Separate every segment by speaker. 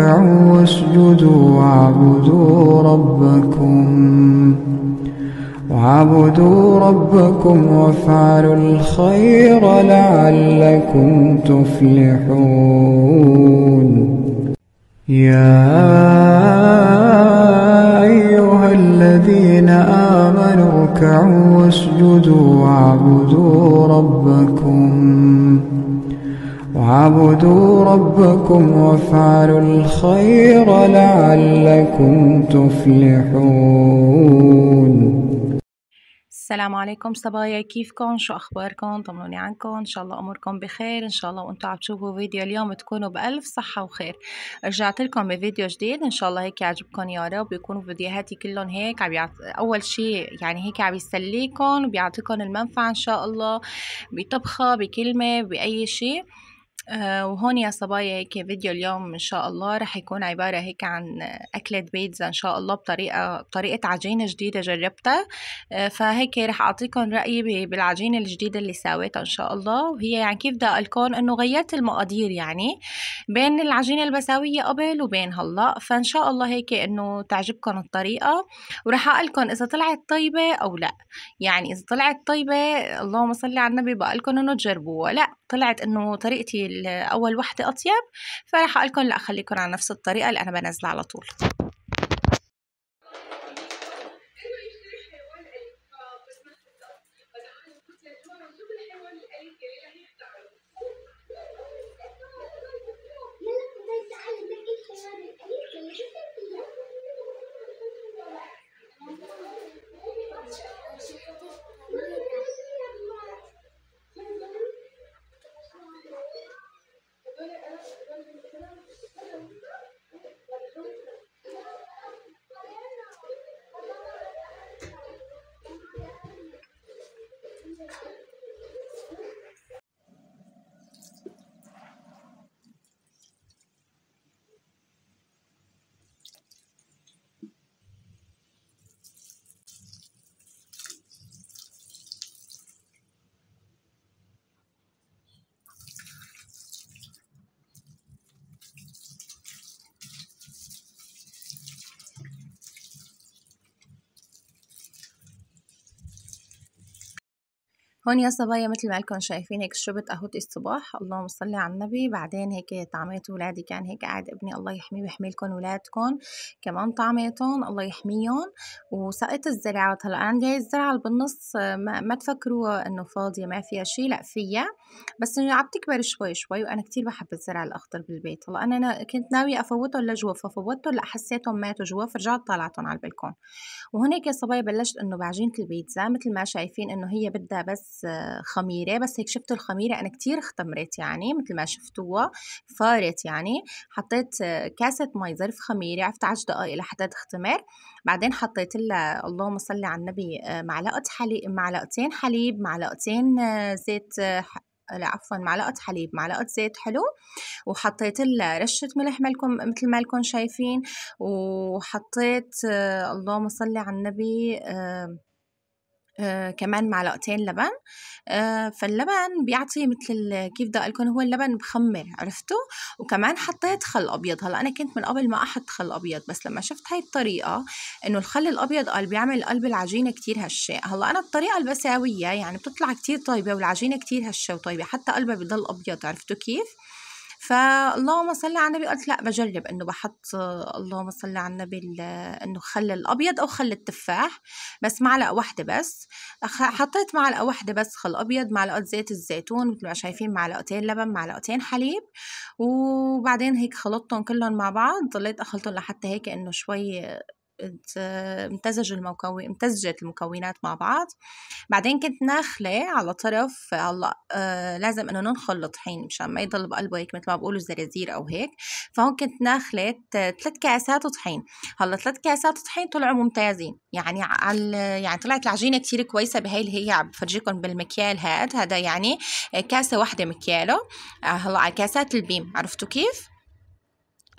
Speaker 1: واركعوا واسجدوا واعبدوا ربكم واعبدوا ربكم وافعلوا الخير لعلكم تفلحون يا أيها الذين آمنوا اركعوا واسجدوا واعبدوا ربكم اعبدوا ربكم وافعلوا الخير لعلكم تفلحون
Speaker 2: السلام عليكم صبايا كيفكم شو اخباركم طمنوني عنكم ان شاء الله اموركم بخير ان شاء الله وانتم عم تشوفوا فيديو اليوم تكونوا بالف صحه وخير رجعت لكم بفيديو جديد ان شاء الله هيك يعجبكم يا رب يكونوا فيديوهاتي كلهم هيك عم يعط... اول شيء يعني هيك عم يسليكم وبيعطيكم المنفعه ان شاء الله بطبخه بكلمه باي شيء آه، وهون يا صبايا هيك فيديو اليوم إن شاء الله رح يكون عبارة هيك عن أكلة بيتزا إن شاء الله بطريقة بطريقة عجينة جديدة جربتها آه، فهيك رح أعطيكم رأيي بالعجينة الجديدة اللي ساويتها إن شاء الله وهي يعني كيف بدي أقلكم إنه غيرت المقادير يعني بين العجينة اللي بساويها قبل وبين هلا فإن شاء الله هيك إنه تعجبكم الطريقة ورح أقلكم إذا طلعت طيبة أو لا يعني إذا طلعت طيبة اللهم صل على النبي بقلكم إنه تجربوها لأ طلعت انه طريقتي اول وحده اطيب فراح اقول لكم لا خليكم على نفس الطريقه اللي انا بنزلها على طول هون يا صبايا مثل ما لكم شايفين هيك شربت قهوتي الصباح اللهم صل على النبي بعدين هيك طعميت ولادي كان هيك قاعد ابني الله يحميه ويحمي لكم ولادكم كمان طعميتهم الله يحميهم وسقيت الزرعات هلا انا هي الزرعه بالنص ما, ما تفكروا انه فاضيه ما فيها شيء لا فيها بس انه عم تكبر شوي شوي وانا كثير بحب الزرع الاخضر بالبيت هلا انا كنت ناويه افوتهم لجوا ففوتهم لا حسيتهم ماتوا جوا فرجعت طلعتهم على البلكون وهونيك يا صبايا بلشت انه بعجينه البيتزا مثل ما شايفين انه هي بدها بس بس خميرة بس هيك شفتوا الخميرة أنا كتير اختمرت يعني مثل ما شفتوها فارت يعني حطيت كاسة مي ظرف خميرة عفت عشر دقايق لحتى تختمر بعدين حطيت لها اللهم صل على النبي آه، معلقة حليب معلقتين حليب معلقتين آه، زيت آه، لا عفوا معلقة حليب معلقة زيت حلو وحطيت لها رشة ملح مالكم مثل ما لكم شايفين وحطيت اللهم صل على النبي آه، كمان معلقتين لبن آه، فاللبن بيعطي مثل كيف بدي اقول هو اللبن بخمر عرفتوا وكمان حطيت خل ابيض هلا انا كنت من قبل ما احط خل ابيض بس لما شفت هاي الطريقه انه الخل الابيض قال بيعمل قلب العجينه كتير هشه هلا انا الطريقه اللي بساويها يعني بتطلع كتير طيبه والعجينه كتير هشه وطيبه حتى قلبها بضل ابيض عرفتوا كيف فاللهم صل على النبي قلت لا بجرب انه بحط اللهم صل على النبي انه خل الابيض او خل التفاح بس معلقه واحده بس حطيت معلقه واحده بس خل ابيض معلقه زيت الزيتون مثل ما شايفين معلقتين لبن معلقتين حليب وبعدين هيك خلطتهم كلهم مع بعض ضليت اخلطهم لحتى هيك انه شوي امتزج المكون امتزجت المكونات مع بعض بعدين كنت ناخلة على طرف هلا آه لازم انه ننخل الطحين مشان ما يضل بقلبه هيك مثل ما بقولوا زرازير او هيك فهون كنت ناخلة ثلاث كاسات طحين هلا ثلاث كاسات طحين طلعوا ممتازين يعني على يعني طلعت العجينة كثير كويسة بهي اللي هي عم بفرجيكم بالمكيال هاد هذا يعني كاسة واحدة مكياله آه، هلا على كاسات البيم عرفتوا كيف؟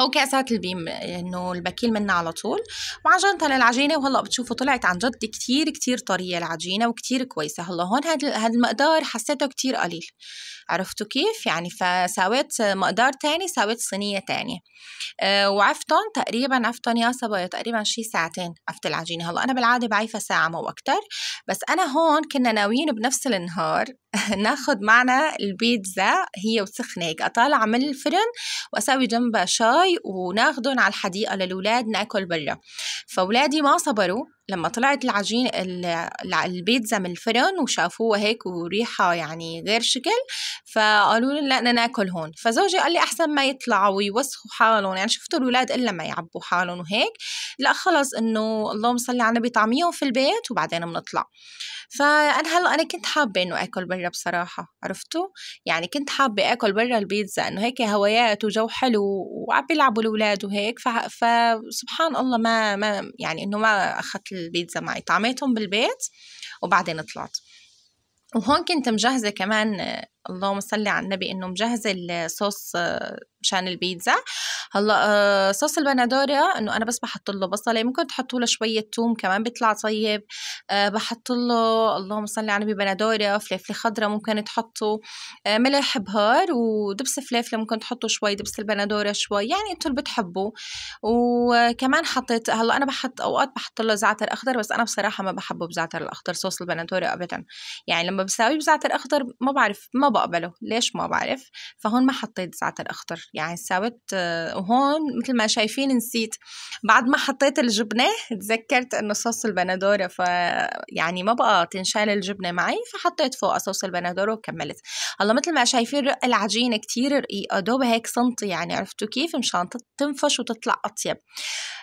Speaker 2: او كاسات البيم انه البكيل منها على طول وعجنتها للعجينه وهلا بتشوفوا طلعت عن جد كتير كتير طريه العجينه وكتير كويسه هلا هون هذا هاد المقدار حسيته كتير قليل عرفتوا كيف يعني فساويت مقدار تاني ساويت صينيه تانية أه وعفتهم تقريبا عفتهم يا صبايا تقريبا شي ساعتين عفت العجينه هلا انا بالعاده بعيفها ساعه مو اكثر بس انا هون كنا ناويين بنفس النهار ناخد معنا البيتزا هي وسخنه هيك اطالع من الفرن واسوي جنبها شار الشاي وناخدن على الحديقه للاولاد ناكل برا فاولادي ما صبروا لما طلعت العجين البيتزا من الفرن وشافوها هيك وريحة يعني غير شكل فقالوا لنا لا ناكل هون فزوجي قال لي أحسن ما يطلعوا ويوسخوا حالهم يعني شفتوا الولاد إلا ما يعبوا حالهم وهيك لا خلص إنه اللهم صل على النبي طعميهم في البيت وبعدين بنطلع فأنا هلا أنا كنت حابة إنه آكل برا بصراحة عرفتوا يعني كنت حابة آكل برا البيتزا إنه هيك هوايات وجو حلو وعم بيلعبوا الأولاد وهيك فسبحان الله ما ما يعني إنه ما أخذت البيتزا معي طعميتهم بالبيت وبعدين طلعت وهون كنت مجهزة كمان اللهم صل على النبي انه مجهزه الصوص آه، مشان البيتزا هلا آه، صوص البندوره انه انا بس بحط له بصله يعني ممكن تحطوا له شويه ثوم كمان بيطلع طيب آه، بحط له اللهم صل على النبي بندوره فلفله خضراء ممكن تحطوا ملح بهار ودبس فلفله ممكن تحطوا شوي دبس البندوره شوي يعني انتم اللي بتحبوا وكمان حطيت هلا انا بحط اوقات بحط له زعتر اخضر بس انا بصراحه ما بحبه بزعتر الاخضر صوص البندوره ابدا يعني لما بساويه بزعتر اخضر ما بعرف ما بقبله ليش ما بعرف فهون ما حطيت زعتر اخضر يعني ساوت وهون آه، مثل ما شايفين نسيت بعد ما حطيت الجبنه تذكرت انه صوص البندوره ف يعني ما بقى تنشال الجبنه معي فحطيت فوقها صوص البندوره وكملت هلا مثل ما شايفين رق العجينه كتير رقيقه دوبها هيك سنتي يعني عرفتوا كيف مشان تنفش وتطلع اطيب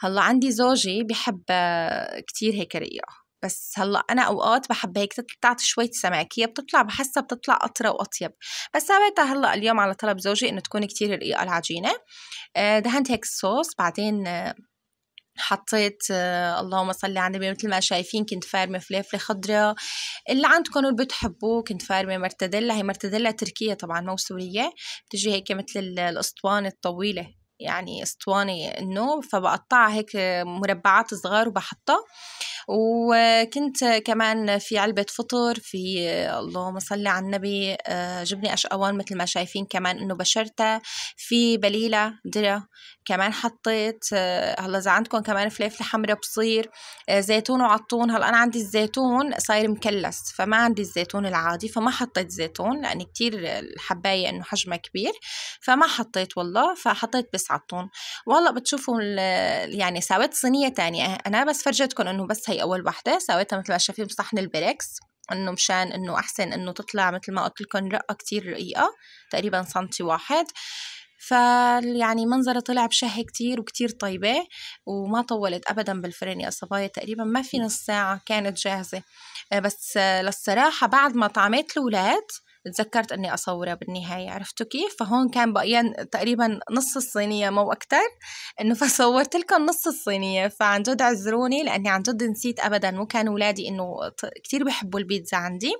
Speaker 2: هلا عندي زوجي بحب آه، كتير هيك رقيقه بس هلا انا اوقات بحب هيك بتاعت شوية سماكية بتطلع بحسها بتطلع اطرى واطيب بس سويتها هلا اليوم على طلب زوجي انه تكون كتير رقيقة العجينة آه، دهنت هيك الصوص بعدين آه، حطيت آه، اللهم صل على النبي مثل ما شايفين كنت فارمه فليفله خضراء اللي عندكم اللي بتحبوه كنت فارمه مرتديلا هي مرتديلا تركيه طبعا مو سوريه بتجي هيك مثل الاسطوانه الطويله يعني اسطوانة انه فبقطعها هيك مربعات صغار وبحطها وكنت كمان في علبة فطر في اللهم صل على النبي آه، جبنة أشقوان مثل ما شايفين كمان إنه بشرتها في بليلة درة كمان حطيت آه، هلا إذا عندكم كمان فليفلة حمراء بصير آه، زيتون وعطون هلا أنا عندي الزيتون صاير مكلس فما عندي الزيتون العادي فما حطيت زيتون لأن يعني كتير الحباية إنه حجمها كبير فما حطيت والله فحطيت بس بس والله وهلا بتشوفوا يعني ساويت صينيه تانية انا بس فرجتكم انه بس هي اول وحده ساويتها مثل ما شايفين بصحن البريكس انه مشان انه احسن انه تطلع مثل ما قلت لكم رقه كثير رقيقه تقريبا سنتي واحد فاليعني منظرة طلع بشهي كتير وكتير طيبة وما طولت أبدا بالفرن يا صبايا تقريبا ما في نص ساعة كانت جاهزة بس للصراحة بعد ما طعمت الولاد تذكرت اني اصوره بالنهايه عرفتوا كيف فهون كان بقيان تقريبا نص الصينيه مو اكثر انه فصورت لكم نص الصينيه فعن جد عذروني لاني عن جد نسيت ابدا وكان اولادي انه كثير بحبوا البيتزا عندي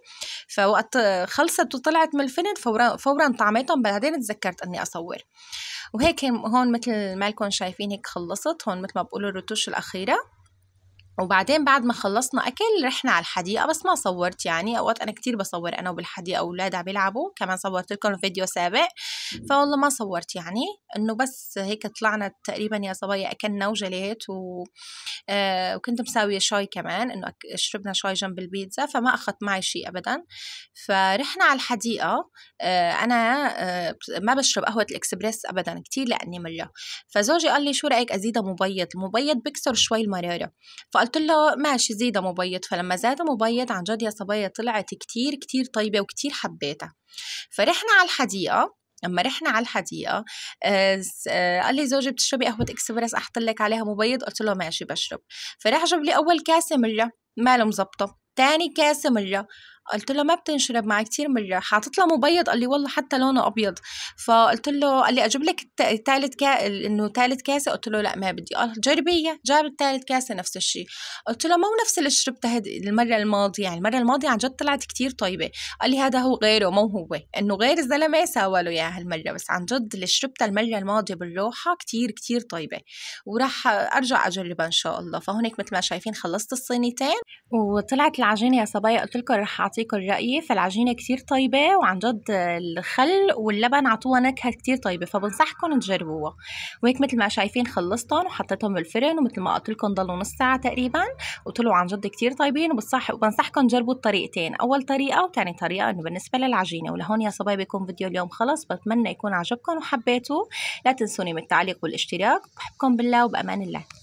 Speaker 2: فوقت خلصت وطلعت من الفرن فورا فورا طعمتهم بعدين تذكرت اني اصور وهيك هون مثل ما لكم شايفين هيك خلصت هون مثل ما بقولوا الرتوش الاخيره وبعدين بعد ما خلصنا اكل رحنا على الحديقه بس ما صورت يعني اوقات انا كتير بصور انا وبالحديقه واولاد عم بيلعبوا كمان صورت لكم فيديو سابق فوالله ما صورت يعني انه بس هيك طلعنا تقريبا يا صبايا اكلنا وجليت و... آه وكنت مساويه شاي كمان انه شربنا شاي جنب البيتزا فما اخذت معي شيء ابدا فرحنا على الحديقه آه انا آه ما بشرب قهوه الاكسبريس ابدا كتير لاني مره فزوجي قال لي شو رايك ازيدها مبيض المبيض بكسر شوي المراره فقلت قلت له ماشي زيدا مبيض فلما زاد مبيض عن جد يا صبايا طلعت كتير كتير طيبة وكتير حبيتها فرحنا على الحديقة لما رحنا على الحديقه آه, آه، قال لي زوجي بتشربي قهوه اكسبرس احط لك عليها مبيض قلت له ماشي بشرب فراح جاب لي اول كاسه مره ما مزبطه تاني كاسه مره قلت له ما بتنشرب معي كتير مرة حاطط لها مبيض قال لي والله حتى لونه ابيض فقلت له قال لي اجيب لك ثالث كا انه ثالث كاسه قلت له لا ما بدي قال جربيه جاب الثالث كاسه نفس الشيء قلت له مو نفس اللي شربته المره الماضيه يعني المره الماضيه عن جد طلعت كتير طيبه قال لي هذا هو غيره مو هو انه غير الزلمه سوى له اياها هالمره بس عن جد اللي شربتها المره الماضيه بالروحه كتير كتير طيبه وراح ارجع اجربها ان شاء الله فهونيك مثل ما شايفين خلصت الصينيتين وطلعت العجينه يا صبايا قلت لكم رح أعطي يعطيك الرأي فالعجينة كتير طيبة وعن جد الخل واللبن عطوها نكهة كتير طيبة فبنصحكم تجربوها وهيك مثل ما شايفين خلصتهم وحطيتهم بالفرن ومثل ما قلت لكم ضلوا نص ساعة تقريبا وطلعوا عن جد كتير طيبين وبنصحكم تجربوا الطريقتين أول طريقة وتاني طريقة إنه بالنسبة للعجينة ولهون يا صبايا بيكون فيديو اليوم خلص بتمنى يكون عجبكم وحبيتوه لا تنسوني من التعليق والاشتراك بحبكم بالله وبأمان الله